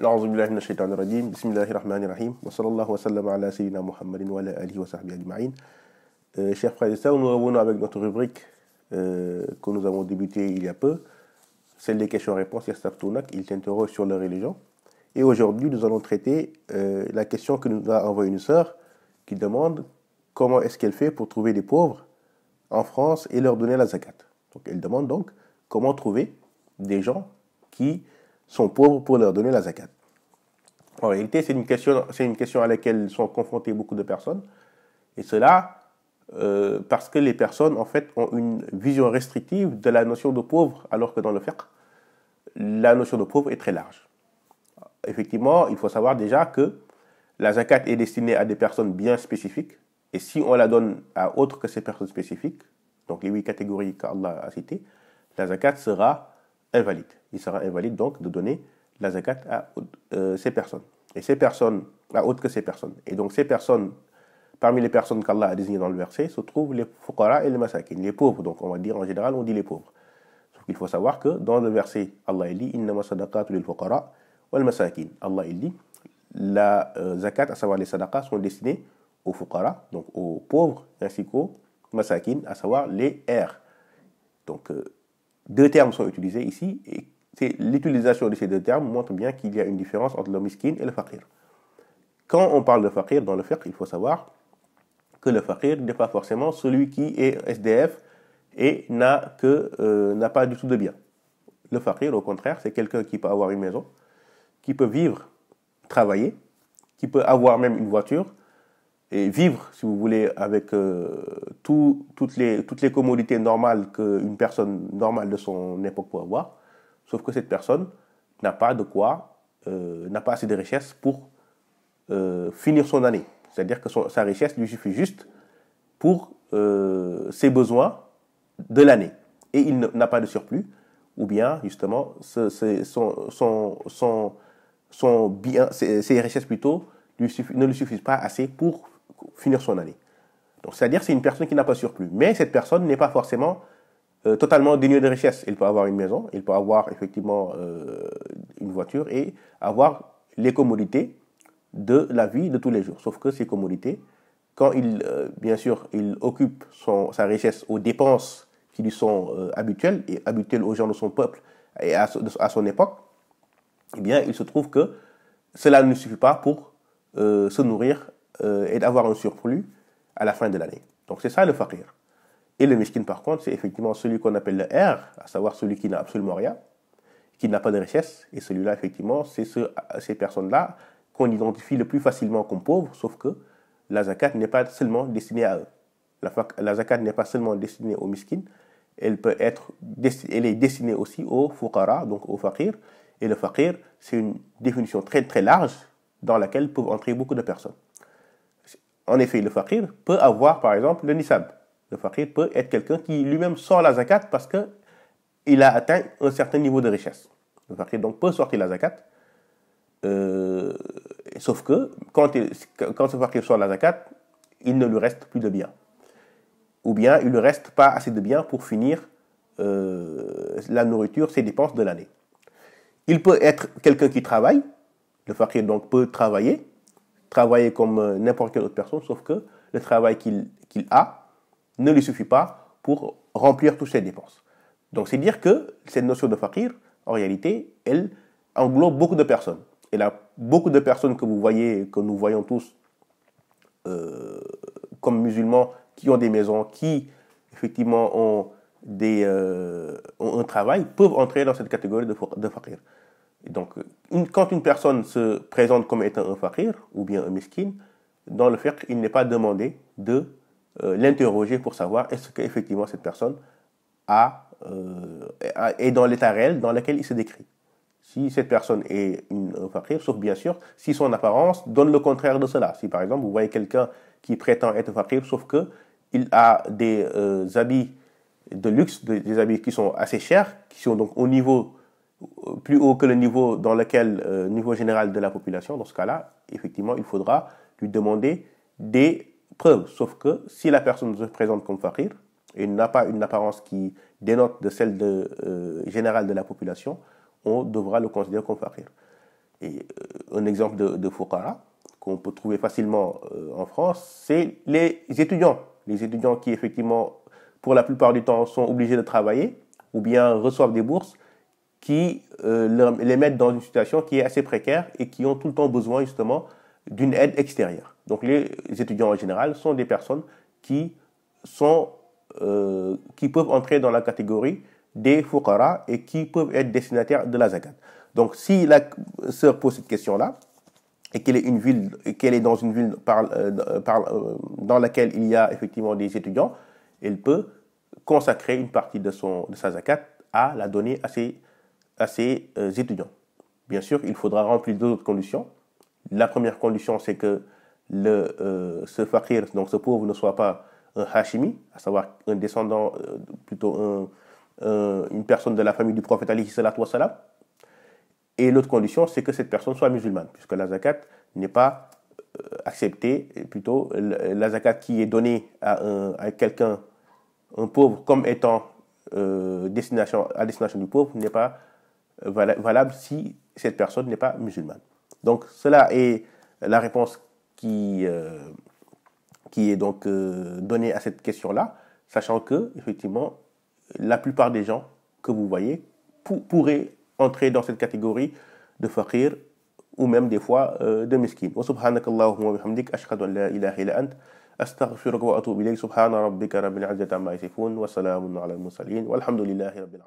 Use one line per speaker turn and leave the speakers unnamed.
أعوذ بالله من الشيطان الرجيم بسم الله الرحمن الرحيم وصلى الله وسلم على سيدنا محمد وعلى آله وصحبه أجمعين Chers frères et sœurs, nous revenons avec notre rubrique euh, que nous avons débutée il y a peu, celle des questions-réponses Yastaf Tounak, il s'interroge sur la religion. Et aujourd'hui, nous allons traiter euh, la question que nous a envoyée une sœur qui demande comment est-ce qu'elle fait pour trouver des pauvres en France et leur donner la zakat. Donc elle demande donc comment trouver des gens qui sont pauvres pour leur donner la zakat. En réalité, c'est une question, c'est une question à laquelle sont confrontées beaucoup de personnes. Et cela euh, parce que les personnes, en fait, ont une vision restrictive de la notion de pauvre, alors que dans le fiqh, la notion de pauvre est très large. Effectivement, il faut savoir déjà que la zakat est destinée à des personnes bien spécifiques. Et si on la donne à autre que ces personnes spécifiques, donc les huit catégories qu'Allah a citées, la zakat sera invalide. Il sera invalide donc de donner la zakat à euh, ces personnes. Et ces personnes, à autre que ces personnes. Et donc ces personnes, parmi les personnes qu'Allah a désignées dans le verset, se trouvent les fuqara et les masakin, les pauvres. Donc on va dire en général, on dit les pauvres. Sauf qu'il faut savoir que dans le verset, Allah il dit lil fuqara wal masakin. Allah il dit la euh, zakat, à savoir les sadaqas, sont destinées aux fuqara, donc aux pauvres, ainsi qu'aux masakin, à savoir les airs. Donc euh, deux termes sont utilisés ici et c'est l'utilisation de ces deux termes montre bien qu'il y a une différence entre le miskin et le fakir. Quand on parle de fakir dans le fiqh, il faut savoir que le fakir n'est pas forcément celui qui est SDF et n'a que euh, n'a pas du tout de bien. Le fakir, au contraire, c'est quelqu'un qui peut avoir une maison, qui peut vivre, travailler, qui peut avoir même une voiture, et vivre, si vous voulez, avec euh, toutes, les, toutes les commodités normales qu'une personne normale de son époque peut avoir, sauf que cette personne n'a pas de quoi, euh, n'a pas assez de richesses pour euh, finir son année. C'est-à-dire que sa richesse lui suffit juste pour ses besoins de l'année. Et il n'a pas de surplus, ou bien justement, son, son, son, bien, ses, richesses plutôt lui ne lui suffisent pas assez pour finir son année. Donc, c'est-à-dire, c'est une personne qui n'a pas surplus. Mais cette personne n'est pas forcément euh, totalement dénuée de richesse. Il peut avoir une maison, il peut avoir effectivement euh, une voiture et avoir les commodités de la vie de tous les jours. Sauf que ces commodités, quand il, euh, bien sûr, il occupe son, sa richesse aux dépenses qui lui sont habituelles et habituelles aux gens de son peuple et à, son époque, eh bien, il se trouve que cela ne suffit pas pour se nourrir euh, et d'avoir un surplus à la fin de l'année. Donc c'est ça le fakir. Et le miskin par contre, c'est effectivement celui qu'on appelle le R, à savoir celui qui n'a absolument rien, qui n'a pas de richesse. Et celui-là, effectivement, c'est ces personnes-là qu'on identifie le plus facilement comme pauvres, sauf que la zakat n'est pas seulement destinée à eux. La, zakat n'est pas seulement destinée aux miskins, elle peut être elle est destinée aussi aux fuqara, donc aux fakir. Et le fakir, c'est une définition très très large dans laquelle peuvent entrer beaucoup de personnes en effet, le fakir peut avoir, par exemple, le nisab. Le fakir peut être quelqu'un qui lui-même sort la zakat parce qu'il a atteint un certain niveau de richesse. Le fakir donc peut sortir la zakat. Euh, sauf que quand, quand ce fakir sort la zakat, il ne lui reste plus de biens. Ou bien il ne reste pas assez de biens pour finir euh, la nourriture, ses dépenses de l'année. Il peut être quelqu'un qui travaille. Le fakir donc peut travailler travailler comme euh, n'importe quelle autre personne, sauf que le travail qu'il a ne lui suffit pas pour remplir toutes ses dépenses. Donc c'est dire que cette notion de fakir, en réalité, elle englobe beaucoup de personnes. Et là, beaucoup de personnes que vous voyez, que nous voyons tous euh, comme musulmans, qui ont des maisons, qui effectivement ont, des, euh, un travail, peuvent entrer dans cette catégorie de, de fakir donc, quand une personne se présente comme étant un fakir ou bien un miskin, dans le fiqh, il n'est pas demandé de euh, l'interroger pour savoir est-ce qu'effectivement cette personne euh, a, est dans l'état réel dans lequel il se décrit. Si cette personne est une, un fakir, sauf bien sûr si son apparence donne le contraire de cela. Si par exemple vous voyez quelqu'un qui prétend être fakir, sauf que il a des euh, habits de luxe, des habits qui sont assez chers, qui sont donc au niveau plus haut que le niveau dans lequel, euh, niveau général de la population, dans ce cas-là, effectivement, il faudra lui demander des preuves. Sauf que si la personne se présente comme fakir et n'a pas une apparence qui dénote de celle de, euh, générale de la population, on devra le considérer comme fakir. Et euh, un exemple de, de qu'on peut trouver facilement en France, c'est les étudiants. Les étudiants qui, effectivement, pour la plupart du temps, sont obligés de travailler ou bien reçoivent des bourses qui euh, les mettent dans une situation qui est assez précaire et qui ont tout le temps besoin justement d'une aide extérieure. Donc les étudiants en général sont des personnes qui sont euh, qui peuvent entrer dans la catégorie des fuqara et qui peuvent être destinataires de la zakat. Donc si la sœur pose cette question-là et qu'elle est une ville qu'elle est dans une ville par, euh, dans laquelle il y a effectivement des étudiants, elle peut consacrer une partie de son de sa zakat à la donner à ses à ces euh, étudiants. Bien sûr, il faudra remplir deux autres conditions. La première condition, c'est que le, euh, ce fakir, donc ce pauvre, ne soit pas un hashimi, à savoir un descendant, euh, plutôt une personne de la famille du prophète Ali sallam. Et l'autre condition, c'est que cette personne soit musulmane, puisque la zakat n'est pas acceptée, plutôt la zakat qui est donnée à, à quelqu'un, un pauvre, comme étant destination, à destination du pauvre, n'est pas valable si cette personne n'est pas musulmane. Donc cela est la réponse qui, euh, qui est donc euh, donnée à cette question-là, sachant que, effectivement, la plupart des gens que vous voyez pourraient entrer dans cette catégorie de fakir ou même des fois euh, de miskin. Wa subhanakallahumma wa bihamdik ashhadu an la ilaha illa ant astaghfiruka wa atubu ilayk subhanarabbika rabbil yasifun wa salamun ala al rabbil